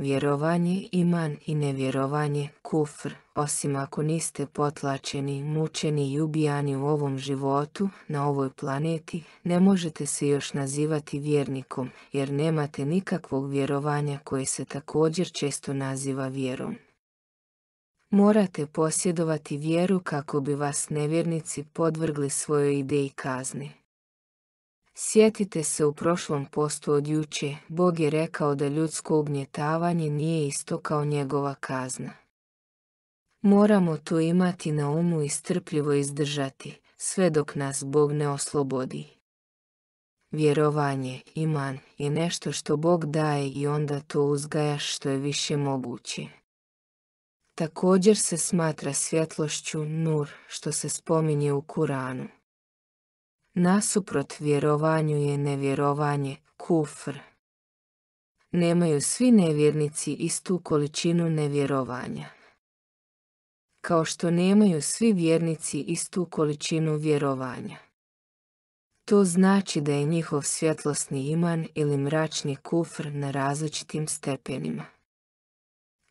Vjerovanje iman i nevjerovanje kufr, osim ako niste potlačeni, mučeni i ubijani u ovom životu, na ovoj planeti, ne možete se još nazivati vjernikom, jer nemate nikakvog vjerovanja koje se također često naziva vjerom. Morate posjedovati vjeru kako bi vas nevjernici podvrgli svojoj ideji kazni. Sjetite se u prošlom postu od juče, Bog je rekao da ljudsko ugnjetavanje nije isto kao njegova kazna. Moramo to imati na umu i strpljivo izdržati, sve dok nas Bog ne oslobodi. Vjerovanje, iman, je nešto što Bog daje i onda to uzgaja što je više moguće. Također se smatra svjetlošću nur što se spominje u Kuranu. Nasuprot vjerovanju je nevjerovanje, kufr. Nemaju svi nevjernici istu količinu nevjerovanja. Kao što nemaju svi vjernici istu količinu vjerovanja. To znači da je njihov svjetlosni iman ili mračni kufr na različitim stepenima.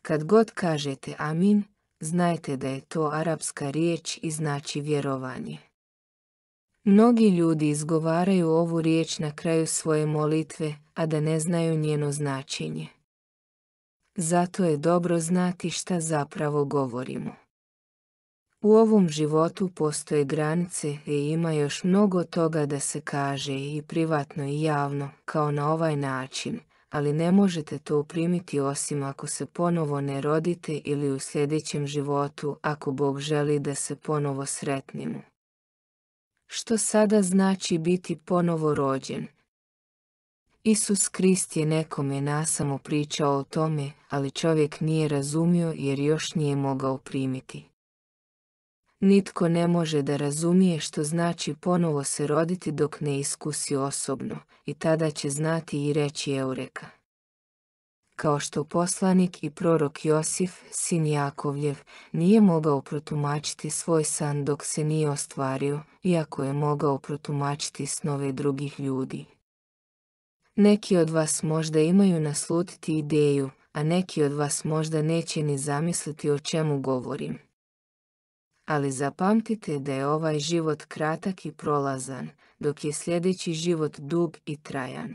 Kad god kažete amin, znajte da je to arapska riječ i znači vjerovanje. Mnogi ljudi izgovaraju ovu riječ na kraju svoje molitve, a da ne znaju njeno značenje. Zato je dobro znati šta zapravo govorimo. U ovom životu postoje granice i ima još mnogo toga da se kaže i privatno i javno, kao na ovaj način, ali ne možete to uprimiti osim ako se ponovo ne rodite ili u sljedećem životu ako Bog želi da se ponovo sretnimo što sada znači biti ponovo rođen. Isus Krist je nekome nasamo pričao o tome, ali čovjek nije razumio jer još nije mogao primiti. Nitko ne može da razumije što znači ponovo se roditi dok ne iskusi osobno, i tada će znati i reći Eureka kao što poslanik i prorok Josif, sin Jakovljev, nije mogao protumačiti svoj san dok se nije ostvario, iako je mogao protumačiti snove drugih ljudi. Neki od vas možda imaju naslutiti ideju, a neki od vas možda neće ni zamisliti o čemu govorim. Ali zapamtite da je ovaj život kratak i prolazan, dok je sljedeći život dug i trajan.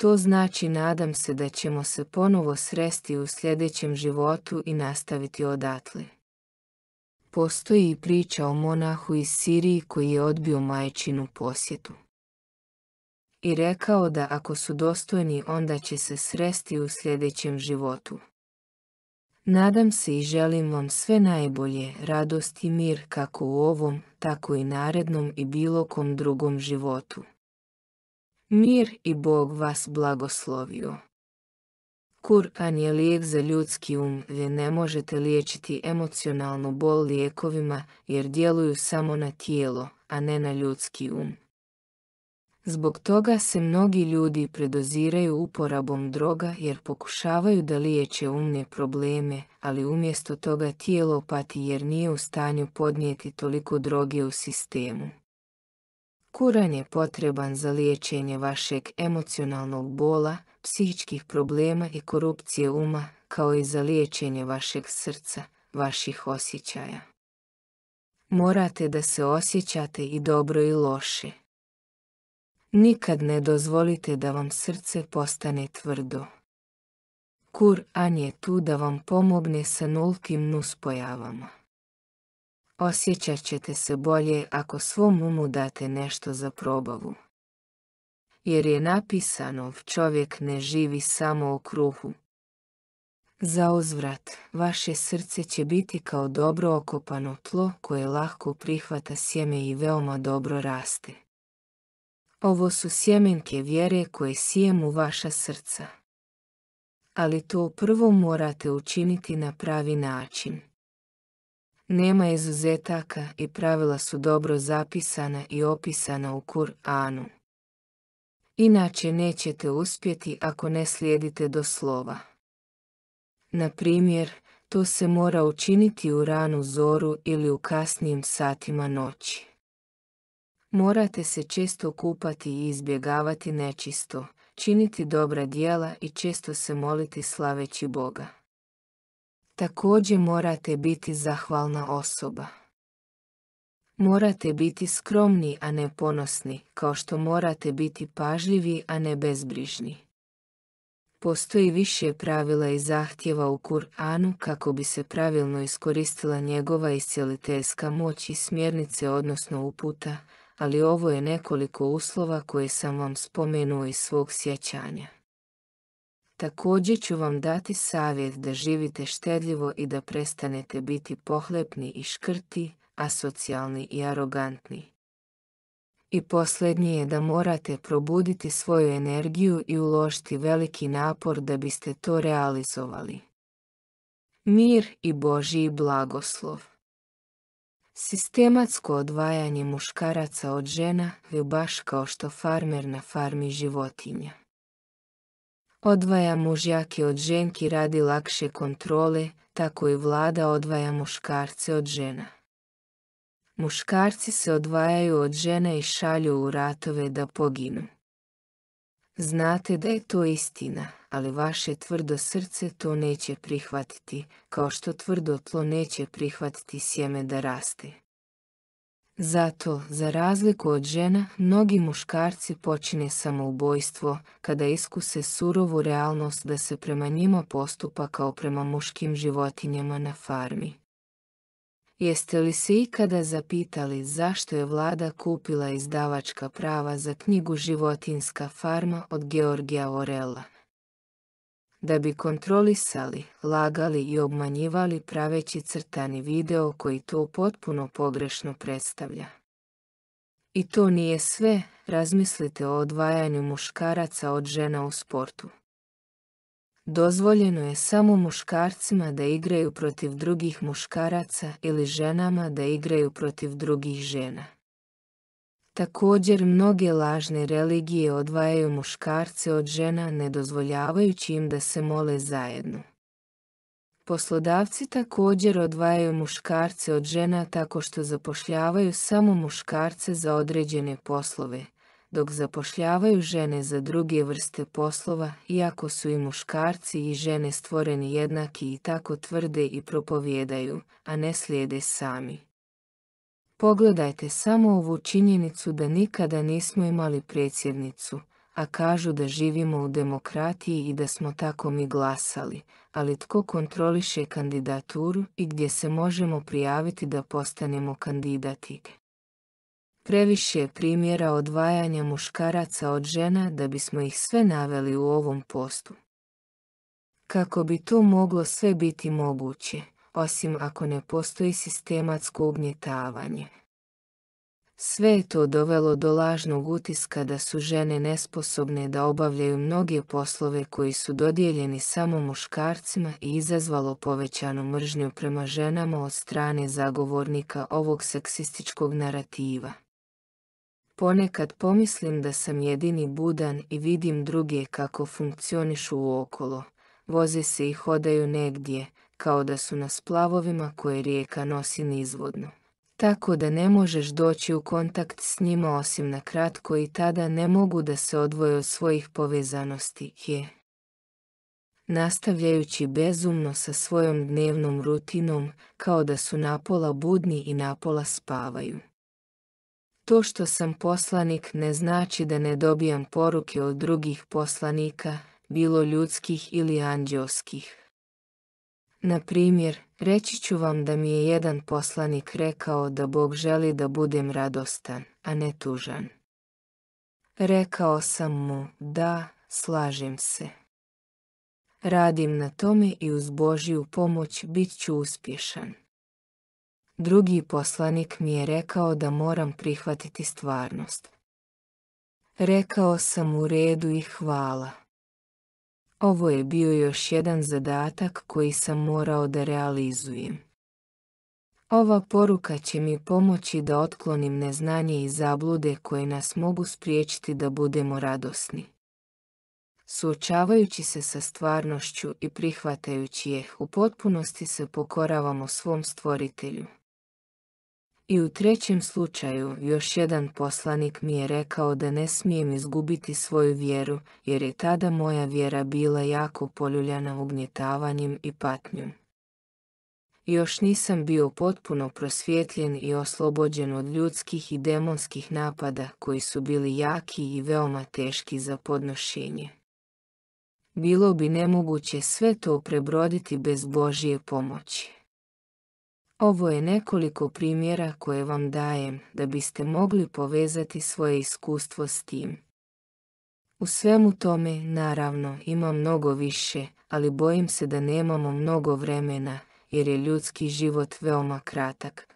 To znači nadam se da ćemo se ponovo sresti u sljedećem životu i nastaviti odatle. Postoji i priča o monahu iz Siriji koji je odbio majčinu posjetu. I rekao da ako su dostojni onda će se sresti u sljedećem životu. Nadam se i želim vam sve najbolje, radost i mir kako u ovom, tako i narednom i bilo kom drugom životu mir i Bog vas blagoslovio. Kur'an je lijek za ljudski um gdje ne možete liječiti emocionalnu bol lijekovima jer djeluju samo na tijelo, a ne na ljudski um. Zbog toga se mnogi ljudi predoziraju uporabom droga jer pokušavaju da liječe umne probleme, ali umjesto toga tijelo pati jer nije u stanju podnijeti toliko droge u sistemu. Kuran je potreban za liječenje vašeg emocionalnog bola, psihičkih problema i korupcije uma, kao i za liječenje vašeg srca, vaših osjećaja. Morate da se osjećate i dobro i loše. Nikad ne dozvolite da vam srce postane tvrdo. Kur'an je tu da vam pomogne sa nulkim nuspojavama. Osjećat ćete se bolje ako svom umu date nešto za probavu. Jer je napisano, čovjek ne živi samo o kruhu. Za uzvrat, vaše srce će biti kao dobro okopano tlo koje lahko prihvata sjeme i veoma dobro raste. Ovo su sjemenke vjere koje sijemu vaša srca. Ali to prvo morate učiniti na pravi način. Nema izuzetaka i pravila su dobro zapisana i opisana u Kur'anu. Inače nećete uspjeti ako ne slijedite do slova. Na primjer, to se mora učiniti u ranu zoru ili u kasnijim satima noći. Morate se često kupati i izbjegavati nečisto, činiti dobra dijela i često se moliti slaveći Boga. Također morate biti zahvalna osoba. Morate biti skromni, a ne ponosni, kao što morate biti pažljivi, a ne bezbrižni. Postoji više pravila i zahtjeva u Kur'anu kako bi se pravilno iskoristila njegova iscjeliteljska moć i smjernice odnosno uputa, ali ovo je nekoliko uslova koje sam vam spomenuo iz svog sjećanja. Također ću vam dati savjet da živite štedljivo i da prestanete biti pohlepni i škrti, asocijalni i arogantni. I posljednje je da morate probuditi svoju energiju i uložiti veliki napor da biste to realizovali. Mir i Božji blagoslov Sistematsko odvajanje muškaraca od žena je baš kao što farmer na farmi životinja. Odvaja mužjake od ženki radi lakše kontrole, tako i vlada odvaja muškarce od žena. Muškarci se odvajaju od žena i šalju u ratove da poginu. Znate da je to istina, ali vaše tvrdo srce to neće prihvatiti, kao što tvrdo tlo neće prihvatiti sjeme da raste. Zato, za razliku od žena, mnogi muškarci počine samoubojstvo kada iskuse surovu realnost da se prema njima postupa kao prema muškim životinjama na farmi. Jeste li se ikada zapitali zašto je vlada kupila izdavačka prava za knjigu Životinska farma od Georgija Orela, da bi kontrolisali, lagali i obmanjivali praveći crtani video koji to potpuno pogrešno predstavlja. I to nije sve, razmislite o odvajanju muškaraca od žena u sportu. Dozvoljeno je samo muškarcima da igraju protiv drugih muškaraca ili ženama da igraju protiv drugih žena. Također mnoge lažne religije odvajaju muškarce od žena ne dozvoljavajući im da se mole zajedno. Poslodavci također odvajaju muškarce od žena tako što zapošljavaju samo muškarce za određene poslove, dok zapošljavaju žene za druge vrste poslova, iako su i muškarci i žene stvoreni jednaki i tako tvrde i propovjedaju, a ne slijede sami. Pogledajte samo ovu činjenicu da nikada nismo imali predsjednicu, a kažu da živimo u demokratiji i da smo tako mi glasali, ali tko kontroliše kandidaturu i gdje se možemo prijaviti da postanemo kandidati. Previše je primjera odvajanja muškaraca od žena da bismo ih sve naveli u ovom postu. Kako bi to moglo sve biti moguće, osim ako ne postoji sistematsko ugnjetavanje. Sve je to dovelo do lažnog utiska da su žene nesposobne da obavljaju mnoge poslove koji su dodijeljeni samo muškarcima i izazvalo povećanu mržnju prema ženama od strane zagovornika ovog seksističkog narativa. Ponekad pomislim da sam jedini budan i vidim druge kako funkcionišu uokolo, voze se i hodaju negdje, kao da su na splavovima koje rijeka nosi nizvodno. Tako da ne možeš doći u kontakt s njima osim na kratko i tada ne mogu da se odvoje od svojih povezanosti je. Nastavljajući bezumno sa svojom dnevnom rutinom kao da su napola budni i napola spavaju. To što sam poslanik ne znači da ne dobijam poruke od drugih poslanika, bilo ljudskih ili anđelskih. Na primjer, reći ću vam da mi je jedan poslanik rekao da Bog želi da budem radostan, a ne tužan. Rekao sam mu, da, slažem se. Radim na tome i uz Božiju pomoć bit ću uspješan. Drugi poslanik mi je rekao da moram prihvatiti stvarnost. Rekao sam u redu i hvala. Ovo je bio još jedan zadatak koji sam morao da realizujem. Ova poruka će mi pomoći da otklonim neznanje i zablude koje nas mogu spriječiti da budemo radosni. Suočavajući se sa stvarnošću i prihvatajući je, u potpunosti se pokoravamo svom stvoritelju, i u trećem slučaju još jedan poslanik mi je rekao da ne smijem izgubiti svoju vjeru, jer je tada moja vjera bila jako poljuljana ugnjetavanjem i patnjom. Još nisam bio potpuno prosvjetljen i oslobođen od ljudskih i demonskih napada koji su bili jaki i veoma teški za podnošenje. Bilo bi nemoguće sve to prebroditi bez Božije pomoći. Ovo je nekoliko primjera koje vam dajem da biste mogli povezati svoje iskustvo s tim. U svemu tome, naravno, ima mnogo više, ali bojim se da nemamo mnogo vremena, jer je ljudski život veoma kratak.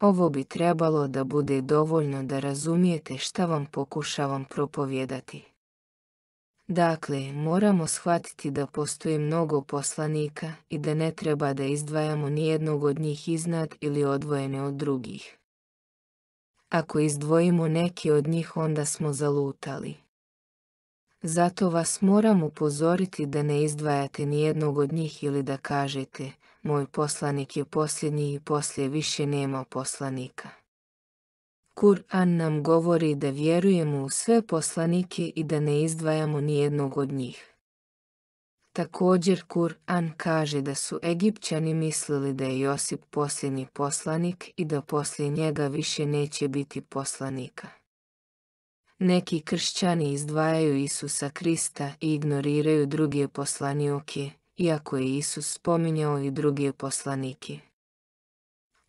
Ovo bi trebalo da bude dovoljno da razumijete šta vam pokušavam propovjedati. Dakle, moramo shvatiti da postoji mnogo poslanika i da ne treba da izdvajamo nijednog od njih iznad ili odvojene od drugih. Ako izdvojimo neki od njih onda smo zalutali. Zato vas moram upozoriti da ne izdvajate nijednog od njih ili da kažete, moj poslanik je posljednji i poslije više nema poslanika. Kur'an nam govori da vjerujemo u sve poslanike i da ne izdvajamo nijednog od njih. Također Kur'an kaže da su Egipćani mislili da je Josip posljednji poslanik i da poslije njega više neće biti poslanika. Neki kršćani izdvajaju Isusa Krista i ignoriraju druge poslanioke, iako je Isus spominjao i druge poslanike.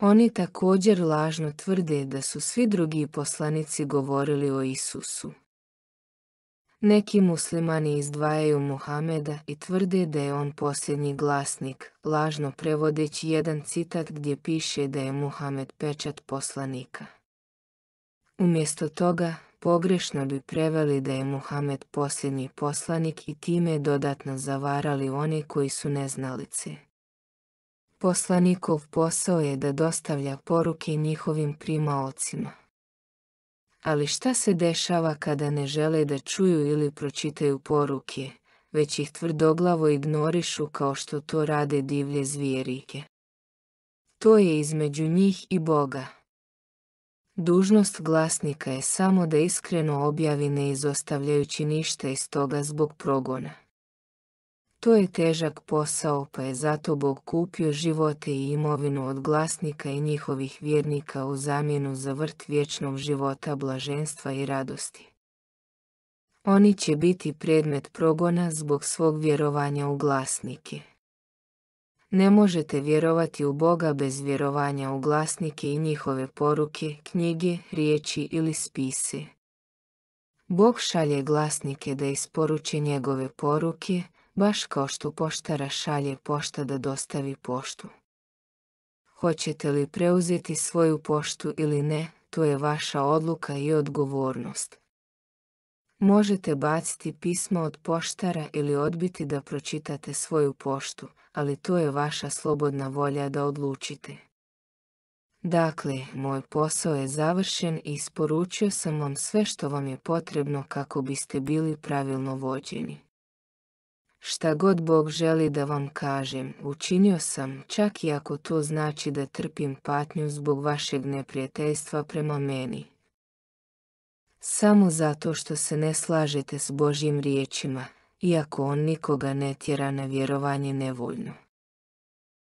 Oni također lažno tvrde da su svi drugi poslanici govorili o Isusu. Neki muslimani izdvajaju Muhameda i tvrde da je on posljednji glasnik, lažno prevodeći jedan citat gdje piše da je Muhamed pečat poslanika. Umjesto toga, pogrešno bi preveli da je Muhamed posljednji poslanik i time dodatno zavarali one koji su neznalice. Poslanikov posao je da dostavlja poruke njihovim primaocima. Ali šta se dešava kada ne žele da čuju ili pročitaju poruke, već ih tvrdoglavo ignorišu kao što to rade divlje zvijerike? To je između njih i Boga. Dužnost glasnika je samo da iskreno objavi ne izostavljajući ništa iz toga zbog progona. To je težak posao pa je zato Bog kupio živote i imovinu od glasnika i njihovih vjernika u zamjenu za vrt vječnog života, blaženstva i radosti. Oni će biti predmet progona zbog svog vjerovanja u glasnike. Ne možete vjerovati u Boga bez vjerovanja u glasnike i njihove poruke, knjige, riječi ili spise. Bog šalje glasnike da isporuče njegove poruke, baš kao što poštara šalje pošta da dostavi poštu. Hoćete li preuzeti svoju poštu ili ne, to je vaša odluka i odgovornost. Možete baciti pismo od poštara ili odbiti da pročitate svoju poštu, ali to je vaša slobodna volja da odlučite. Dakle, moj posao je završen i isporučio sam vam sve što vam je potrebno kako biste bili pravilno vođeni. Šta god Bog želi da vam kažem, učinio sam, čak i ako to znači da trpim patnju zbog vašeg neprijateljstva prema meni. Samo zato što se ne slažete s Božjim riječima, iako on nikoga ne tjera na vjerovanje nevoljno.